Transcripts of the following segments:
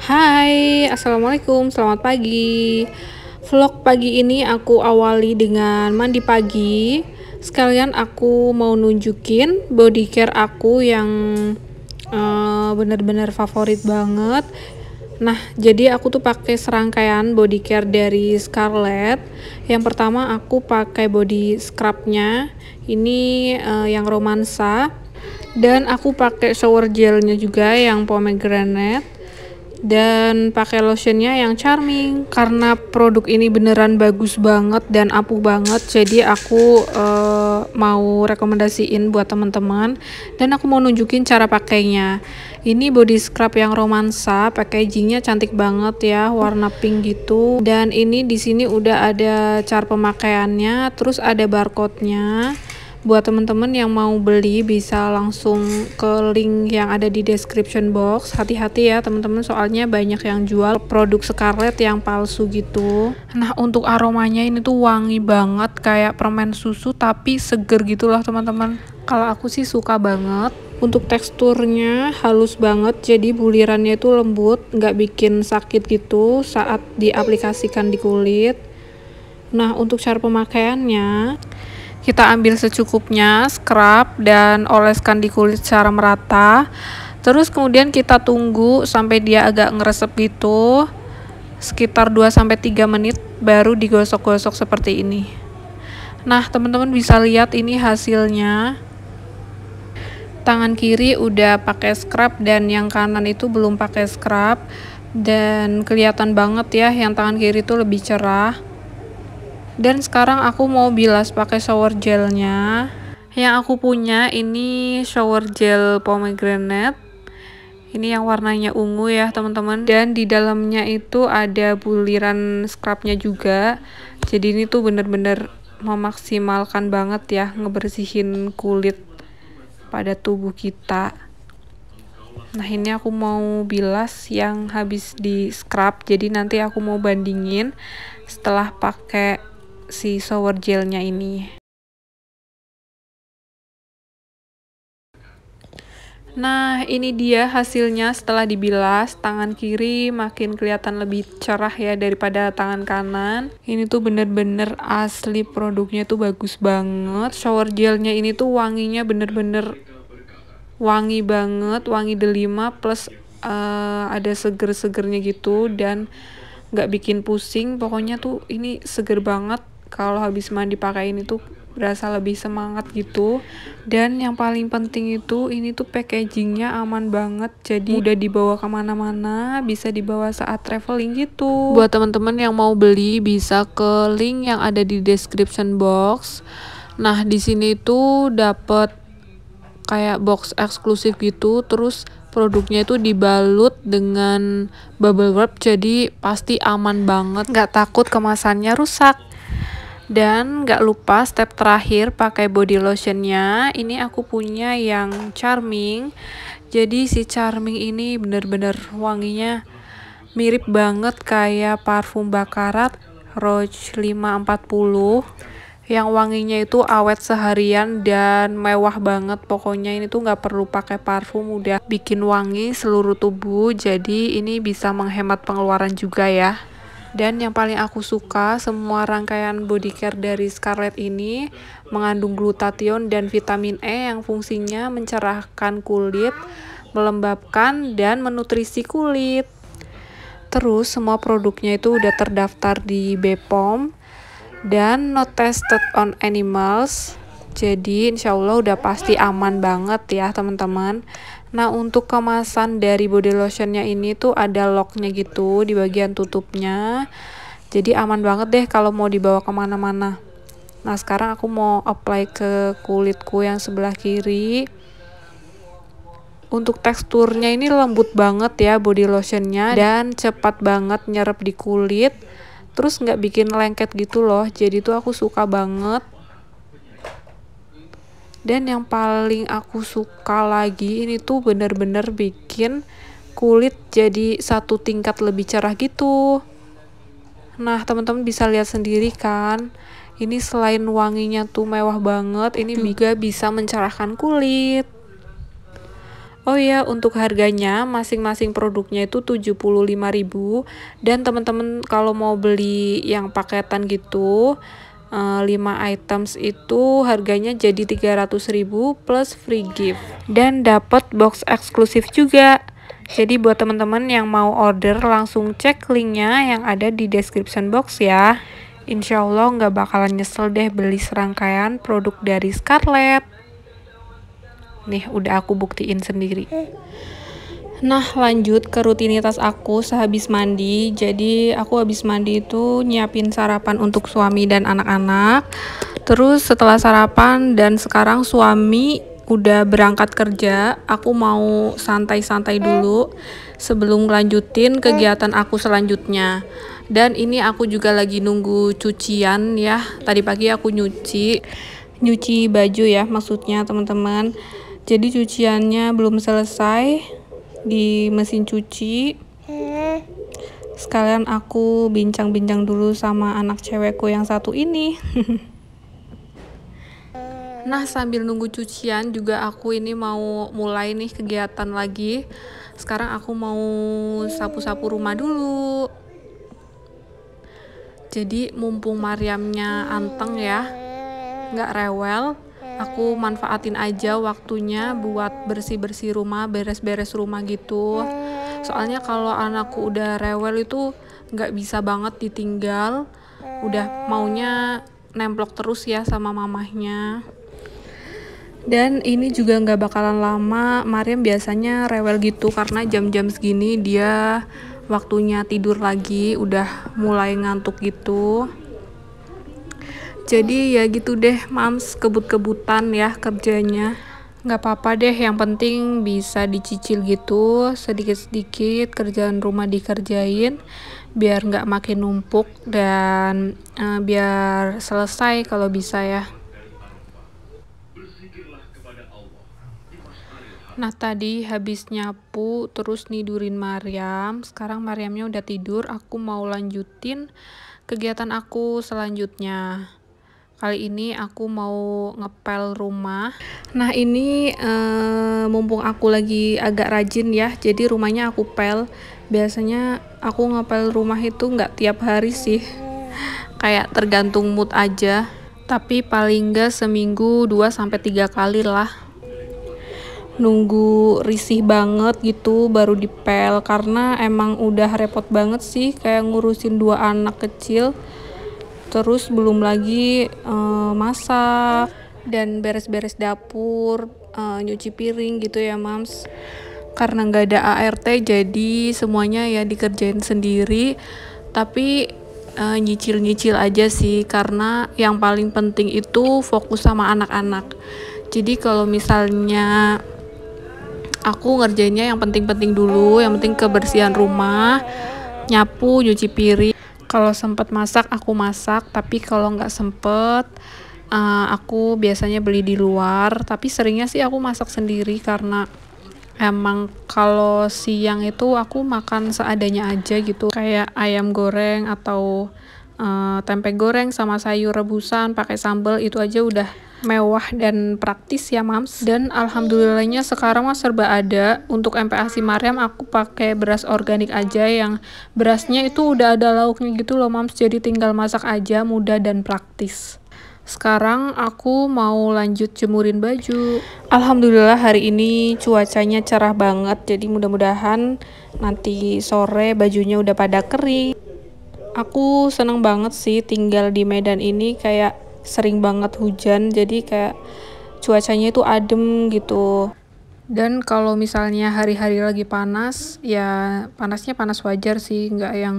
Hai, Assalamualaikum, selamat pagi Vlog pagi ini aku awali dengan mandi pagi Sekalian aku mau nunjukin body care aku yang uh, eh, benar bener favorit banget Nah, jadi aku tuh pakai serangkaian body care dari Scarlett. Yang pertama aku pakai body scrubnya, ini uh, yang romansa. Dan aku pakai shower gelnya juga yang pomegranate dan pakai lotionnya yang charming karena produk ini beneran bagus banget dan ampuh banget jadi aku uh, mau rekomendasiin buat teman-teman dan aku mau nunjukin cara pakainya ini body scrub yang romansa packagingnya cantik banget ya warna pink gitu dan ini di sini udah ada cara pemakaiannya terus ada barcode nya buat teman-teman yang mau beli bisa langsung ke link yang ada di description box hati-hati ya teman-teman soalnya banyak yang jual produk scarlet yang palsu gitu nah untuk aromanya ini tuh wangi banget kayak permen susu tapi seger gitu gitulah teman-teman kalau aku sih suka banget untuk teksturnya halus banget jadi bulirannya itu lembut nggak bikin sakit gitu saat diaplikasikan di kulit nah untuk cara pemakaiannya kita ambil secukupnya, scrub dan oleskan di kulit secara merata. Terus kemudian kita tunggu sampai dia agak ngeresep gitu. Sekitar 2 sampai 3 menit baru digosok-gosok seperti ini. Nah, teman-teman bisa lihat ini hasilnya. Tangan kiri udah pakai scrub dan yang kanan itu belum pakai scrub dan kelihatan banget ya yang tangan kiri itu lebih cerah dan sekarang aku mau bilas pakai shower gelnya yang aku punya ini shower gel pomegranate ini yang warnanya ungu ya teman-teman dan di dalamnya itu ada buliran scrubnya juga jadi ini tuh bener-bener memaksimalkan banget ya ngebersihin kulit pada tubuh kita nah ini aku mau bilas yang habis di scrub jadi nanti aku mau bandingin setelah pakai si shower gelnya ini. Nah, ini dia hasilnya setelah dibilas. Tangan kiri makin kelihatan lebih cerah ya daripada tangan kanan. Ini tuh bener-bener asli produknya tuh bagus banget. Shower gelnya ini tuh wanginya bener-bener wangi banget, wangi delima plus uh, ada seger-segernya gitu dan gak bikin pusing. Pokoknya tuh ini seger banget kalau habis mandi pakaiin tuh berasa lebih semangat gitu dan yang paling penting itu ini tuh packagingnya aman banget jadi udah dibawa kemana-mana bisa dibawa saat traveling gitu buat teman-teman yang mau beli bisa ke link yang ada di description box nah di sini tuh dapat kayak box eksklusif gitu terus produknya itu dibalut dengan bubble wrap jadi pasti aman banget nggak takut kemasannya rusak dan gak lupa step terakhir pakai body lotionnya. Ini aku punya yang Charming. Jadi si Charming ini bener-bener wanginya mirip banget kayak parfum Bakarat Roche 540 yang wanginya itu awet seharian dan mewah banget pokoknya ini tuh nggak perlu pakai parfum udah bikin wangi seluruh tubuh jadi ini bisa menghemat pengeluaran juga ya dan yang paling aku suka, semua rangkaian body care dari Scarlett ini mengandung glutathione dan vitamin E yang fungsinya mencerahkan kulit, melembabkan, dan menutrisi kulit. Terus semua produknya itu udah terdaftar di BPOM dan not tested on animals jadi insya Allah udah pasti aman banget ya teman-teman. Nah untuk kemasan dari body lotionnya ini tuh ada locknya gitu di bagian tutupnya. Jadi aman banget deh kalau mau dibawa kemana-mana. Nah sekarang aku mau apply ke kulitku yang sebelah kiri. Untuk teksturnya ini lembut banget ya body lotionnya dan cepat banget nyerap di kulit. Terus nggak bikin lengket gitu loh, jadi tuh aku suka banget dan yang paling aku suka lagi ini tuh bener-bener bikin kulit jadi satu tingkat lebih cerah gitu nah teman-teman bisa lihat sendiri kan ini selain wanginya tuh mewah banget ini juga bisa mencerahkan kulit Oh iya, untuk harganya masing-masing produknya itu 75.000 dan teman-teman kalau mau beli yang paketan gitu 5 eh, items itu harganya jadi 300.000 plus free gift dan dapat box eksklusif juga jadi buat teman-teman yang mau order langsung cek linknya yang ada di description box ya. Insya Allah nggak bakalan nyesel deh beli serangkaian produk dari Scarlett. Nih udah aku buktiin sendiri. Nah lanjut ke rutinitas aku sehabis mandi Jadi aku habis mandi itu nyiapin sarapan untuk suami dan anak-anak Terus setelah sarapan dan sekarang suami udah berangkat kerja Aku mau santai-santai dulu sebelum lanjutin kegiatan aku selanjutnya Dan ini aku juga lagi nunggu cucian ya Tadi pagi aku nyuci Nyuci baju ya maksudnya teman-teman jadi cuciannya belum selesai di mesin cuci sekalian aku bincang-bincang dulu sama anak cewekku yang satu ini Nah sambil nunggu cucian juga aku ini mau mulai nih kegiatan lagi Sekarang aku mau sapu-sapu rumah dulu Jadi mumpung Mariamnya anteng ya Nggak rewel aku manfaatin aja waktunya buat bersih-bersih rumah, beres-beres rumah gitu. Soalnya kalau anakku udah rewel itu nggak bisa banget ditinggal, udah maunya nemplok terus ya sama mamahnya. Dan ini juga nggak bakalan lama. Mariam biasanya rewel gitu karena jam-jam segini dia waktunya tidur lagi, udah mulai ngantuk gitu jadi ya gitu deh mams kebut-kebutan ya kerjanya nggak apa-apa deh yang penting bisa dicicil gitu sedikit-sedikit kerjaan rumah dikerjain biar nggak makin numpuk dan uh, biar selesai kalau bisa ya Nah tadi habis nyapu terus nidurin Mariam Sekarang Mariamnya udah tidur Aku mau lanjutin kegiatan aku selanjutnya Kali ini aku mau ngepel rumah. Nah, ini uh, mumpung aku lagi agak rajin ya, jadi rumahnya aku pel. Biasanya aku ngepel rumah itu nggak tiap hari sih. Kayak tergantung mood aja. Tapi paling nggak seminggu 2 sampai 3 kali lah. Nunggu risih banget gitu baru dipel karena emang udah repot banget sih kayak ngurusin dua anak kecil terus belum lagi uh, masak dan beres-beres dapur uh, nyuci piring gitu ya mams karena nggak ada ART jadi semuanya ya dikerjain sendiri tapi eh, nyicil-nyicil uh, nyicil -nyicil aja sih karena yang paling penting itu fokus sama anak-anak jadi kalau misalnya aku ngerjainnya yang penting-penting dulu yang penting kebersihan rumah nyapu nyuci piring kalau sempat masak aku masak tapi kalau nggak sempet uh, aku biasanya beli di luar tapi seringnya sih aku masak sendiri karena emang kalau siang itu aku makan seadanya aja gitu kayak ayam goreng atau uh, tempe goreng sama sayur rebusan pakai sambal itu aja udah mewah dan praktis ya mams dan alhamdulillahnya sekarang mah serba ada untuk MPA si Mariam aku pakai beras organik aja yang berasnya itu udah ada lauknya gitu loh mams jadi tinggal masak aja mudah dan praktis sekarang aku mau lanjut jemurin baju. Alhamdulillah hari ini cuacanya cerah banget, jadi mudah-mudahan nanti sore bajunya udah pada kering. Aku seneng banget sih tinggal di Medan ini kayak sering banget hujan jadi kayak cuacanya itu adem gitu dan kalau misalnya hari-hari lagi panas ya panasnya panas wajar sih nggak yang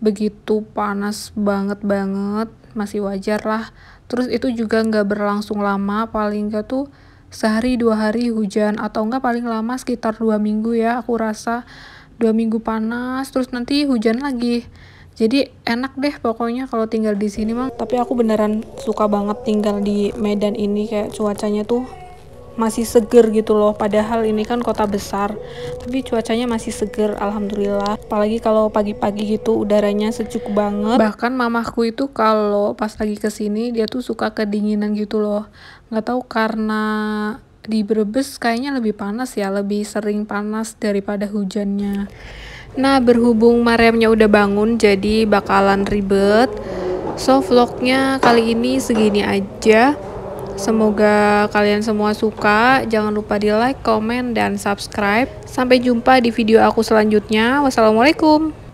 begitu panas banget banget masih wajar lah terus itu juga nggak berlangsung lama paling nggak tuh sehari dua hari hujan atau enggak paling lama sekitar dua minggu ya aku rasa dua minggu panas terus nanti hujan lagi jadi enak deh pokoknya kalau tinggal di sini mah. Tapi aku beneran suka banget tinggal di Medan ini kayak cuacanya tuh masih seger gitu loh padahal ini kan kota besar tapi cuacanya masih seger alhamdulillah apalagi kalau pagi-pagi gitu udaranya sejuk banget bahkan mamahku itu kalau pas lagi ke sini dia tuh suka kedinginan gitu loh nggak tahu karena di Brebes kayaknya lebih panas ya lebih sering panas daripada hujannya Nah berhubung Mariamnya udah bangun jadi bakalan ribet So vlognya kali ini segini aja Semoga kalian semua suka Jangan lupa di like, comment dan subscribe Sampai jumpa di video aku selanjutnya Wassalamualaikum